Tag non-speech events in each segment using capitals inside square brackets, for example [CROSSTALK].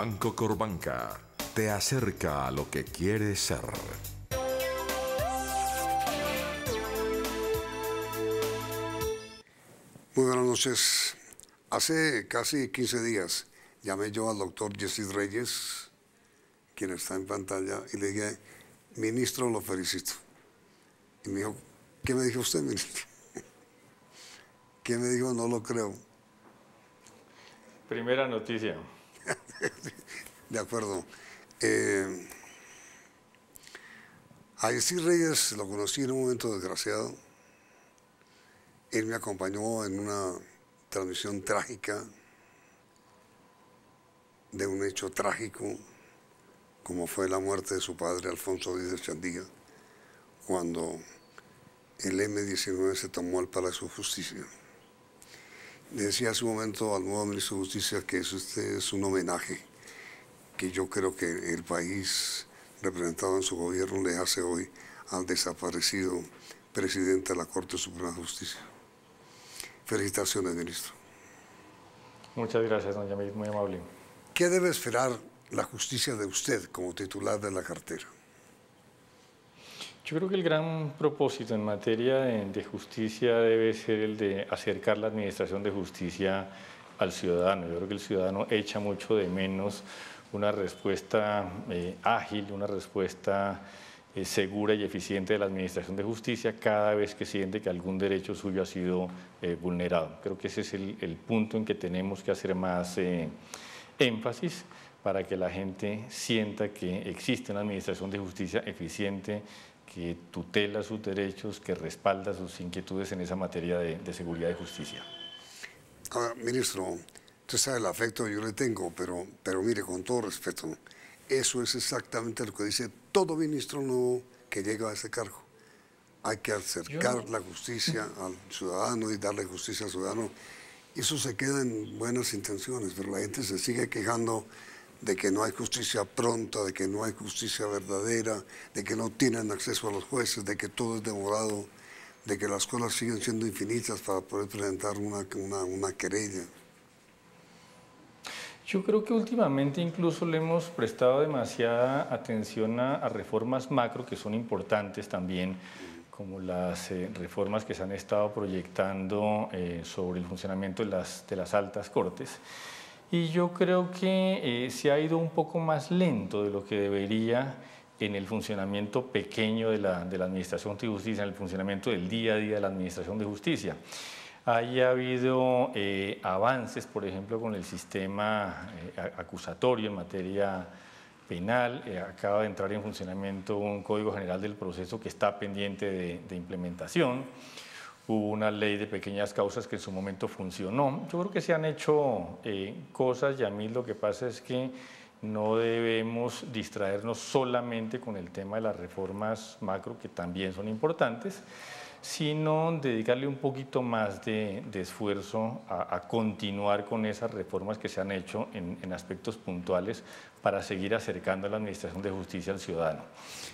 Banco Corbanca te acerca a lo que quieres ser. Muy buenas noches. Hace casi 15 días llamé yo al doctor Jesse Reyes, quien está en pantalla, y le dije, ministro, lo felicito. Y me dijo, ¿qué me dijo usted, ministro? [LAUGHS] ¿Qué me dijo? No lo creo. Primera noticia. De acuerdo. Eh, a decir Reyes lo conocí en un momento desgraciado. Él me acompañó en una transmisión trágica de un hecho trágico como fue la muerte de su padre Alfonso Díaz de Chandía cuando el M-19 se tomó al Palacio de Justicia. Le decía hace un momento al nuevo ministro de Justicia que eso es un homenaje que yo creo que el país representado en su gobierno le hace hoy al desaparecido presidente de la Corte Suprema de Justicia. Felicitaciones, ministro. Muchas gracias, don Yamir, muy amable. ¿Qué debe esperar la justicia de usted como titular de la cartera? Yo creo que el gran propósito en materia de justicia debe ser el de acercar la administración de justicia al ciudadano. Yo creo que el ciudadano echa mucho de menos una respuesta eh, ágil, una respuesta eh, segura y eficiente de la Administración de Justicia cada vez que siente que algún derecho suyo ha sido eh, vulnerado. Creo que ese es el, punto en que tenemos que hacer más énfasis para que la gente sienta que existe una Administración de Justicia eficiente que tutela sus derechos, que respalda sus inquietudes en esa materia de, de seguridad y justicia. Ah, ministro, Usted sabe el afecto que yo le tengo, pero, pero mire, con todo respeto, eso es exactamente lo que dice todo ministro nuevo que llega a ese cargo. Hay que acercar la justicia [LAUGHS] al ciudadano y darle justicia al ciudadano. Eso se queda en buenas intenciones, pero la gente se sigue quejando de que no hay justicia pronta, de que no hay justicia verdadera, de que no tienen acceso a los jueces, de que todo es demorado, de que las cosas siguen siendo infinitas para poder presentar una, una querella. Yo creo que últimamente incluso le hemos prestado demasiada atención a, reformas macro que son importantes también, como las eh, reformas que se han estado proyectando eh, sobre el funcionamiento de las, de las altas cortes. Y yo creo que eh, se ha ido un poco más lento de lo que debería en el funcionamiento pequeño de la, de la Administración de Justicia, en el funcionamiento del día a día de la Administración de Justicia haya habido eh, avances, por ejemplo, con el sistema eh, acusatorio en materia penal. Eh, acaba de entrar en funcionamiento un Código General del Proceso que está pendiente de, de, implementación. Hubo una ley de pequeñas causas que en su momento funcionó. Yo creo que se han hecho cosas y a mí lo que pasa es que no debemos distraernos solamente con el tema de las reformas macro, que también son importantes, sino dedicarle un poquito más de, esfuerzo a, continuar con esas reformas que se han hecho en, aspectos puntuales para seguir acercando a la Administración de Justicia al ciudadano.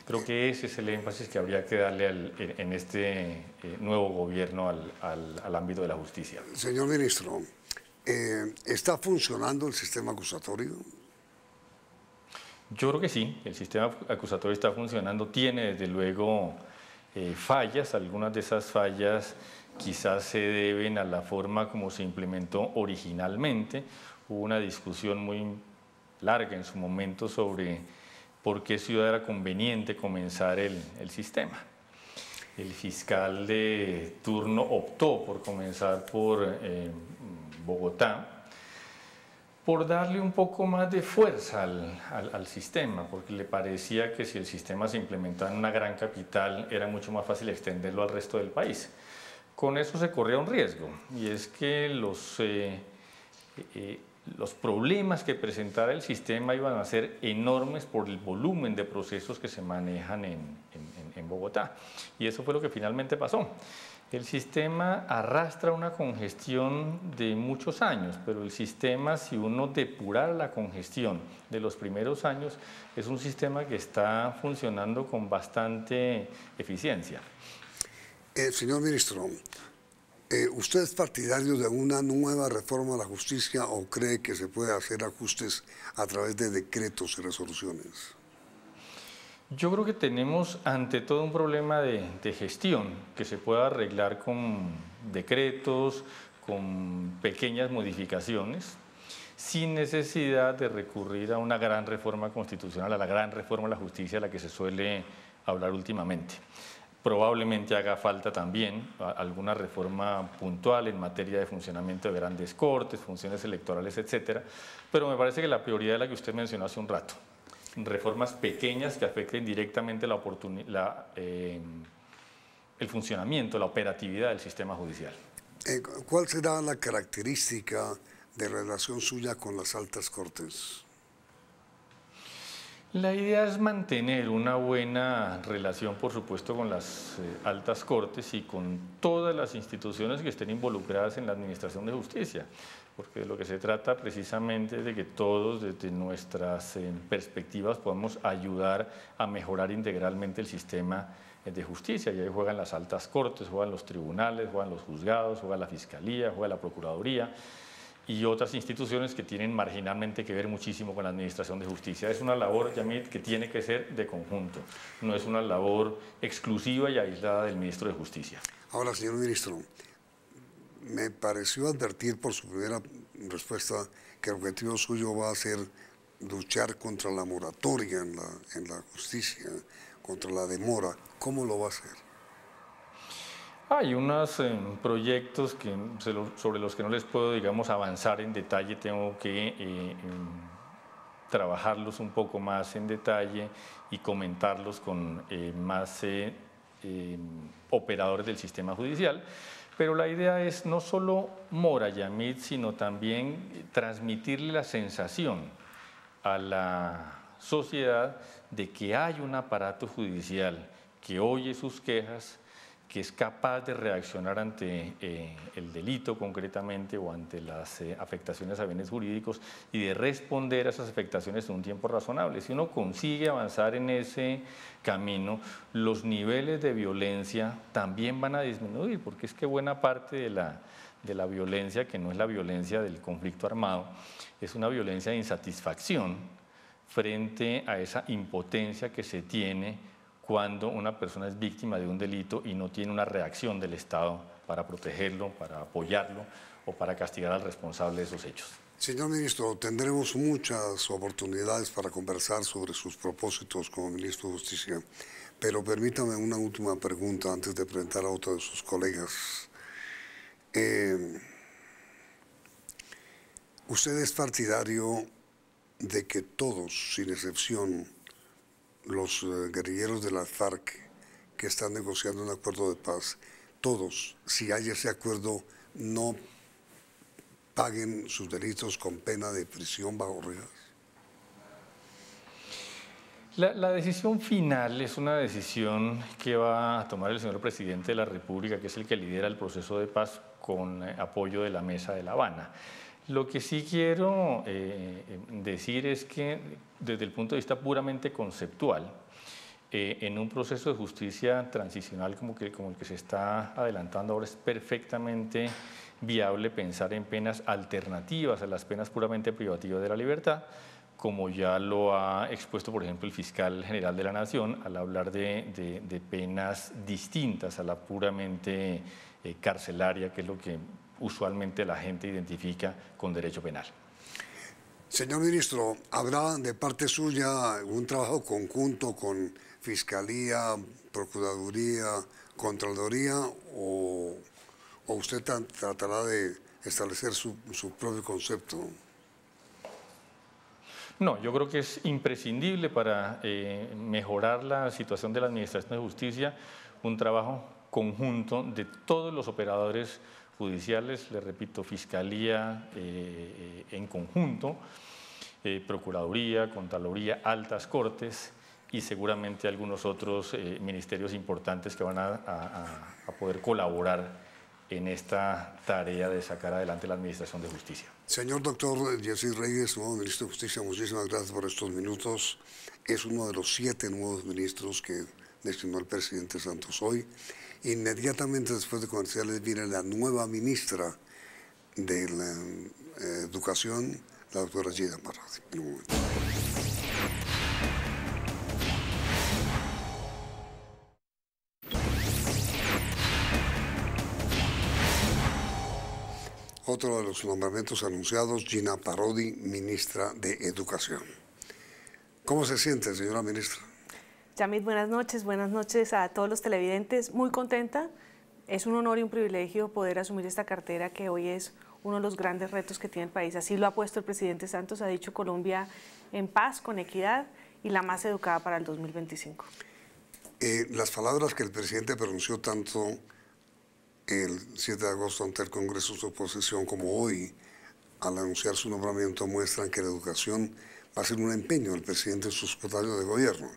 Creo que ese es el énfasis que habría que darle en este eh, nuevo gobierno al, ámbito de la justicia. Señor ministro, eh, ¿está funcionando el sistema acusatorio? Yo creo que sí, el sistema acusatorio está funcionando, tiene desde luego eh, fallas, algunas de esas fallas quizás se deben a la forma como se implementó originalmente. Hubo una discusión muy larga en su momento sobre por qué ciudad era conveniente comenzar el, sistema. El fiscal de turno optó por comenzar por eh, Bogotá, por darle un poco más de fuerza al, sistema, porque le parecía que si el sistema se implementaba en una gran capital era mucho más fácil extenderlo al resto del país. Con eso se corría un riesgo, y es que los, eh, eh, los problemas que presentara el sistema iban a ser enormes por el volumen de procesos que se manejan en, en, en Bogotá. Y eso fue lo que finalmente pasó. El sistema arrastra una congestión de muchos años, pero el sistema, si uno depurar la congestión de los primeros años, es un sistema que está funcionando con bastante eficiencia. Eh, señor ministro, eh, ¿usted es partidario de una nueva reforma a la justicia o cree que se puede hacer ajustes a través de decretos y resoluciones? Yo creo que tenemos ante todo un problema de, gestión que se puede arreglar con decretos, con pequeñas modificaciones, sin necesidad de recurrir a una gran reforma constitucional, a la gran reforma de la justicia a la que se suele hablar últimamente. Probablemente haga falta también alguna reforma puntual en materia de funcionamiento de grandes cortes, funciones electorales, etcétera, pero me parece que la prioridad es la que usted mencionó hace un rato, reformas pequeñas que afecten directamente em, el funcionamiento, la operatividad del sistema judicial. Eh, ¿Cuál será la característica de relación suya con las altas cortes? La idea es mantener una buena relación, por supuesto, con las eh, altas cortes y con todas las instituciones que estén involucradas en la administración de justicia porque lo que se trata precisamente es de que todos desde nuestras eh, perspectivas podamos ayudar a mejorar integralmente el sistema eh, de justicia. Y ahí juegan las altas cortes, juegan los tribunales, juegan los juzgados, juega la fiscalía, juega la procuraduría y otras instituciones que tienen marginalmente que ver muchísimo con la administración de justicia. Es una labor, Yamit, que tiene que ser de conjunto, no es una labor exclusiva y aislada del ministro de Justicia. Ahora, señor ministro, me pareció advertir por su primera respuesta que el objetivo suyo va a ser luchar contra la moratoria en la, justicia, contra la demora. ¿Cómo lo va a hacer? Hay unos em, proyectos sobre los que no les puedo, digamos, avanzar en detalle, tengo que eh, em, trabajarlos un poco más en detalle y comentarlos con eh, más eh, em, operadores del sistema judicial. Pero la idea es no solo Mora sino también eh, transmitirle la sensación a la sociedad de que hay un aparato judicial que oye sus quejas, que es capaz de reaccionar ante eh, el delito concretamente o ante las eh, afectaciones a bienes jurídicos y de responder a esas afectaciones en un tiempo razonable. Si uno consigue avanzar en ese camino, los niveles de violencia también van a disminuir, porque es que buena parte de la, de la violencia, que no es la violencia del conflicto armado, es una violencia de insatisfacción frente a esa impotencia que se tiene cuando una persona es víctima de un delito y no tiene una reacción del Estado para protegerlo, para apoyarlo o para castigar al responsable de esos hechos. Señor ministro, tendremos muchas oportunidades para conversar sobre sus propósitos como ministro de Justicia, pero permítame una última pregunta antes de presentar a otro de sus colegas. Eh, ¿Usted es partidario de que todos, sin excepción, los eh, guerrilleros de la FARC que están negociando un acuerdo de paz, todos, si hay ese acuerdo, no paguen sus delitos con pena de prisión bajo rejas? la, decisión final es una decisión que va a tomar el señor presidente de la República, que es el que lidera el proceso de paz con eh, apoyo de la Mesa de La Habana. Lo que sí quiero eh, decir es que desde el punto de vista puramente conceptual, eh, en un proceso de justicia transicional como, que, como el que se está adelantando ahora es perfectamente viable pensar en penas alternativas a las penas puramente privativas de la libertad, como ya lo ha expuesto, por ejemplo, el fiscal general de la Nación al hablar de, penas distintas a la puramente eh, carcelaria, que es lo que usualmente la gente identifica con derecho penal. Señor ministro, ¿habrá de parte suya un trabajo conjunto con Fiscalía, Procuraduría, Contraloría o, usted tratará de establecer su, propio concepto? No, yo creo que es imprescindible para eh, mejorar la situación de la Administración de Justicia un trabajo conjunto de todos los operadores judiciales, le repito, Fiscalía eh, eh, en conjunto, eh, Procuraduría, Contraloría, Altas Cortes y seguramente algunos otros ministerios importantes que van a, poder colaborar en esta tarea de sacar adelante la Administración de Justicia. Señor doctor Yacid Reyes, nuevo ministro de Justicia, muchísimas gracias por estos minutos. Es uno de los siete nuevos ministros que destinó el presidente Santos hoy. Inmediatamente después de comerciales viene la nueva ministra de la eh, Educación, la doctora Gina Parodi. Otro de los nombramientos anunciados, Gina Parodi, ministra de Educación. ¿Cómo se siente, señora ministra? Yamit, buenas noches, buenas noches a todos los televidentes. Muy contenta, es un honor y un privilegio poder asumir esta cartera que hoy es uno de los grandes retos que tiene el país. Así lo ha puesto el presidente Santos, ha dicho Colombia en paz, con equidad y la más educada para el 2025. Eh, las palabras que el presidente pronunció tanto el 7 de agosto ante el Congreso de su oposición como hoy, al anunciar su nombramiento, muestran que la educación va a ser un empeño del presidente en sus portales de gobierno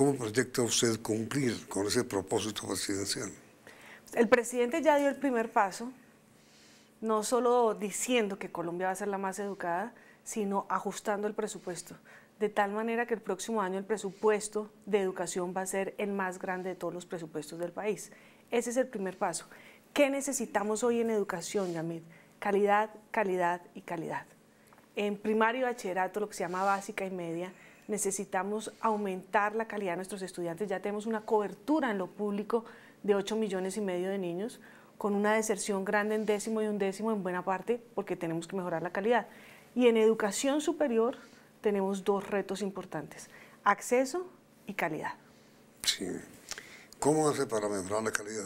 ¿Cómo proyecta usted cumplir con ese propósito presidencial? El presidente ya dio el primer paso, no solo diciendo que Colombia va a ser la más educada, sino ajustando el presupuesto, de tal manera que el próximo año el presupuesto de educación va a ser el más grande de todos los presupuestos del país. Ese es el primer paso. ¿Qué necesitamos hoy en educación, Yamid? Calidad, calidad y calidad. En primario y bachillerato, lo que se llama básica y media, necesitamos aumentar la calidad de nuestros estudiantes. Ya tenemos una cobertura en lo público de 8 millones y medio de niños, con una deserción grande en décimo y un décimo en buena parte, porque tenemos que mejorar la calidad. Y en educación superior tenemos dos retos importantes, acceso y calidad. Sí. ¿Cómo hace para mejorar la calidad?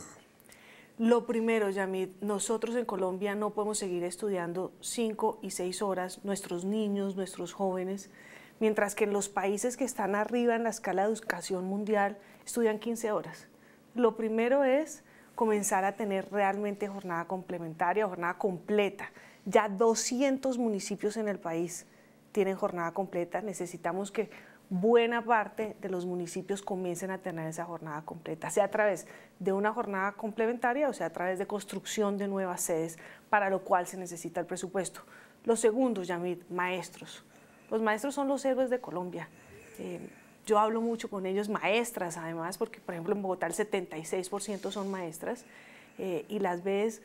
Lo primero, Yamid, nosotros en Colombia no podemos seguir estudiando ...5 y 6 horas, nuestros niños, nuestros jóvenes mientras que en los países que están arriba en la escala de educación mundial estudian 15 horas. Lo primero es comenzar a tener realmente jornada complementaria, jornada completa. Ya 200 municipios en el país tienen jornada completa, necesitamos que buena parte de los municipios comiencen a tener esa jornada completa, sea a través de una jornada complementaria o sea a través de construcción de nuevas sedes, para lo cual se necesita el presupuesto. Lo segundo, Yamid, maestros. Los maestros son los héroes de Colombia. Eh, yo hablo mucho con ellos, maestras además, porque por ejemplo en Bogotá el 76% son maestras eh, y las ves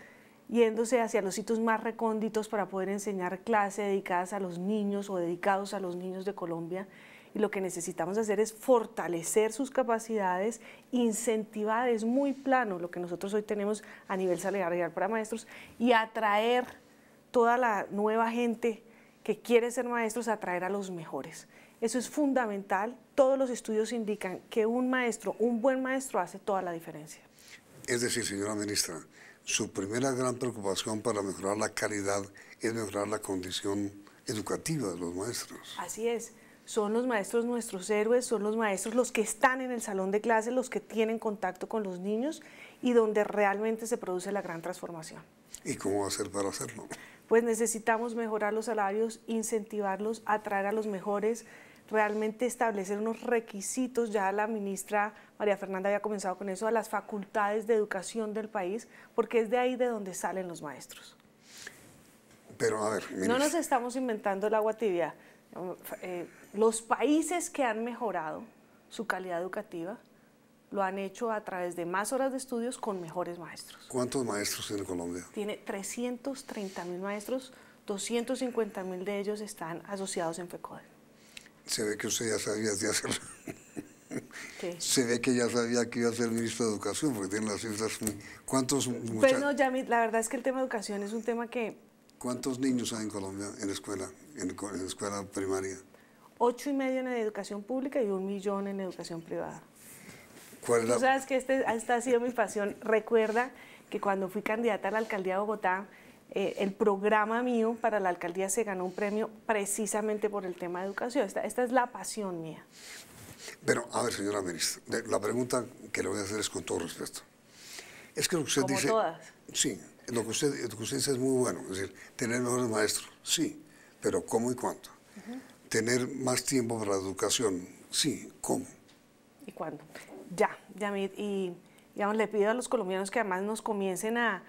yéndose hacia los sitios más recónditos para poder enseñar clases dedicadas a los niños o dedicados a los niños de Colombia. Y lo que necesitamos hacer es fortalecer sus capacidades, incentivar, es muy plano lo que nosotros hoy tenemos a nivel salarial para maestros y atraer toda la nueva gente que quiere ser maestros atraer a los mejores. Eso es fundamental. Todos los estudios indican que un maestro, un buen maestro, hace toda la diferencia. Es decir, señora ministra, su primera gran preocupación para mejorar la calidad es mejorar la condición educativa de los maestros. Así es. Son los maestros nuestros héroes, son los maestros los que están en el salón de clase, los que tienen contacto con los niños y donde realmente se produce la gran transformación. ¿Y cómo hacer para hacerlo? pues necesitamos mejorar los salarios, incentivarlos, atraer a los mejores, realmente establecer unos requisitos, ya la ministra María Fernanda había comenzado con eso, a las facultades de educación del país, porque es de ahí de donde salen los maestros. Pero a ver, no nos estamos inventando el agua tibia. Eh, los países que han mejorado su calidad educativa lo han hecho a través de más horas de estudios con mejores maestros. ¿Cuántos maestros tiene Colombia? Tiene 330 mil maestros, 250 mil de ellos están asociados en FECODE. Se ve que usted ya sabía de hacer... [LAUGHS] Se ve que ya sabía que iba a ser ministro de Educación, porque tiene las cifras ¿Cuántos pues la verdad es que el tema de educación es un tema que... ¿Cuántos niños hay en Colombia en escuela, escuela primaria? Ocho y medio en educación pública y un millón en educación privada. ¿Cuál Tú sabes que este esta ha sido mi pasión. Recuerda que cuando fui candidata a la alcaldía de Bogotá, eh, el programa mío para la alcaldía se ganó un premio precisamente por el tema de educación. Esta, es la pasión mía. Pero, a ver, señora ministra, la pregunta que le voy a hacer es con todo respeto. Es que lo que usted dice... todas. Sí, lo que, usted, usted dice es muy bueno. Es decir, tener mejores maestros, sí, pero ¿cómo y cuánto? Tener más tiempo para la educación, sí, ¿cómo? ¿Y cuándo? Ya, Yamit, y le pido a los colombianos que además nos comiencen a,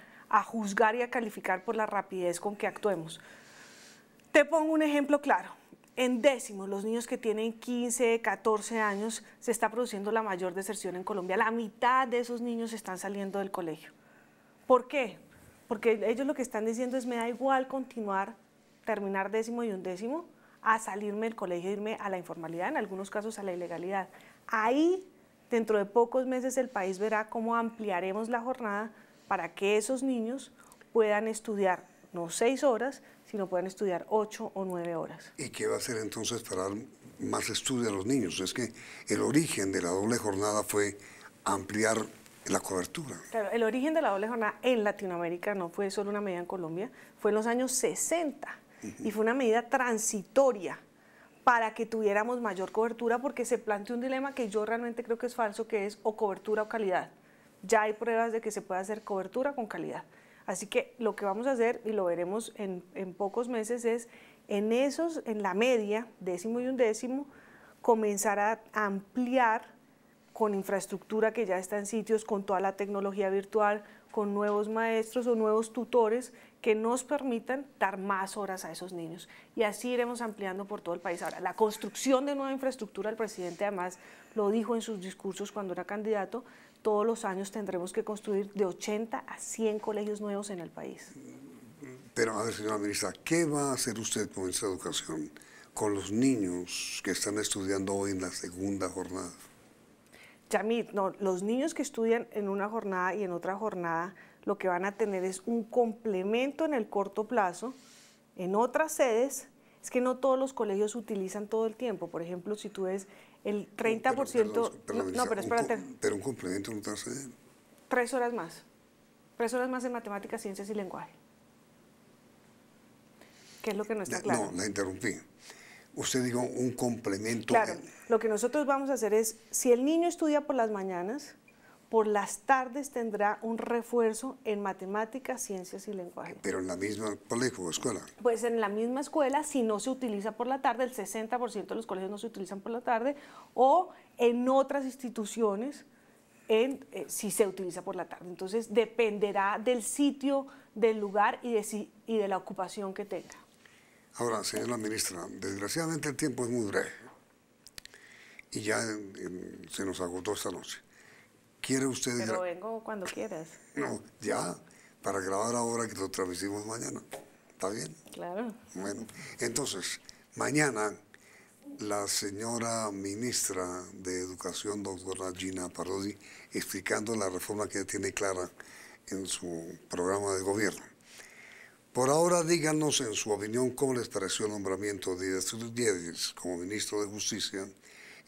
juzgar y a calificar por la rapidez con que actuemos. Te pongo un ejemplo claro. En décimos, los niños que tienen 15, 14 años, se está produciendo la mayor deserción en Colombia. La mitad de esos niños están saliendo del colegio. ¿Por qué? Porque ellos lo que están diciendo es, me da igual continuar, terminar décimo y un décimo, a salirme del colegio, irme a la informalidad, en algunos casos a la ilegalidad. Ahí Dentro de pocos meses el país verá cómo ampliaremos la jornada para que esos niños puedan estudiar no seis horas, sino puedan estudiar ocho o nueve horas. ¿Y qué va a hacer entonces para dar más estudio a los niños? Es que el origen de la doble jornada fue ampliar la cobertura. Claro, el origen de la doble jornada en Latinoamérica no fue solo una medida en Colombia, fue en los años 60 y fue una medida transitoria para que tuviéramos mayor cobertura, porque se plantea un dilema que yo realmente creo que es falso, que es o cobertura o calidad. Ya hay pruebas de que se puede hacer cobertura con calidad. Así que lo que vamos a hacer, y lo veremos en, pocos meses, es en esos, en la media, décimo y undécimo, comenzar a ampliar con infraestructura que ya está en sitios, con toda la tecnología virtual, con nuevos maestros o nuevos tutores que nos permitan dar más horas a esos niños. Y así iremos ampliando por todo el país. Ahora, la construcción de nueva infraestructura, el presidente además lo dijo en sus discursos cuando era candidato, todos los años tendremos que construir de 80 a 100 colegios nuevos en el país. Pero, a ver, señora ministra, ¿qué va a hacer usted con esa educación, con los niños que están estudiando hoy en la segunda jornada? Yamit, no, los niños que estudian en una jornada y en otra jornada lo que van a tener es un complemento en el corto plazo en otras sedes. Es que no todos los colegios utilizan todo el tiempo. Por ejemplo, si tú ves el 30%... Pero, no, pero espérate. Pero un complemento en otras sedes. Tres horas más. Tres horas más en matemáticas, ciencias y lenguaje. ¿Qué es lo que no está claro? No, la interrumpí. Usted dijo un complemento. Claro, lo que nosotros vamos a hacer es, si el niño estudia por las mañanas, por las tardes tendrá un refuerzo en matemáticas, ciencias y lenguaje. ¿Pero en la misma colegio escuela? Pues en la misma escuela, si no se utiliza por la tarde, el 60% de los colegios no se utilizan por la tarde, o en otras instituciones, eh, si se utiliza por la tarde. Entonces dependerá del sitio, del lugar y de, y de la ocupación que tenga. Ahora, señora ministra, desgraciadamente el tiempo es muy breve y ya se nos agotó esta noche. ¿Quiere usted Pero vengo cuando quieras. no, ya, para grabar ahora que lo transmitimos mañana. ¿Está bien? Claro. Bueno, entonces, mañana la señora ministra de Educación, doctora Gina Parodi, explicando la reforma que tiene clara en su programa de gobierno. Por ahora, díganos en su opinión cómo les pareció el nombramiento de Díaz como ministro de Justicia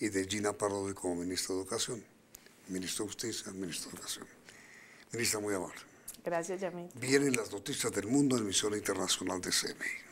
y de Gina Parodi como ministra de Educación. Ministro de Justicia, Ministro de Educación. Ministra, muy amable. Gracias, Yamil. Vienen las noticias del mundo en emisión internacional de CMI.